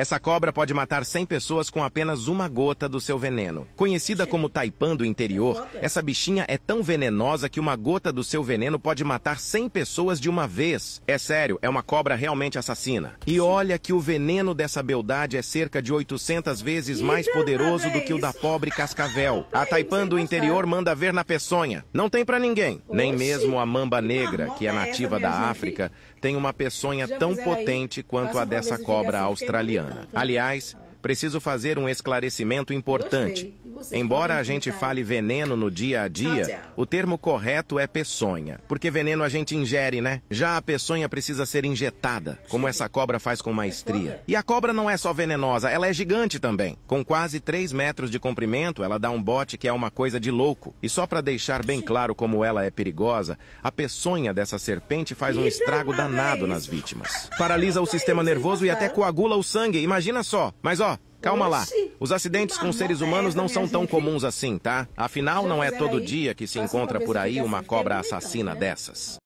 Essa cobra pode matar 100 pessoas com apenas uma gota do seu veneno. Conhecida como taipã do interior, essa bichinha é tão venenosa que uma gota do seu veneno pode matar 100 pessoas de uma vez. É sério, é uma cobra realmente assassina. E olha que o veneno dessa beldade é cerca de 800 vezes mais poderoso do que o da pobre cascavel. A taipã do é interior manda ver na peçonha. Não tem para ninguém. Nem mesmo a mamba negra, que é, é nativa da África, tem uma peçonha tão potente quanto a dessa cobra australiana. Aliás, preciso fazer um esclarecimento importante. Embora a gente fale veneno no dia a dia, o termo correto é peçonha. Porque veneno a gente ingere, né? Já a peçonha precisa ser injetada, como essa cobra faz com maestria. E a cobra não é só venenosa, ela é gigante também. Com quase 3 metros de comprimento, ela dá um bote que é uma coisa de louco. E só para deixar bem claro como ela é perigosa, a peçonha dessa serpente faz um estrago danado é nas vítimas. Paralisa o sistema nervoso e até coagula o sangue, imagina só. Mas ó, Calma lá. Os acidentes com seres humanos é não são tão comuns assim, tá? Afinal, não é todo dia que se encontra por aí uma cobra então, assassina né? dessas.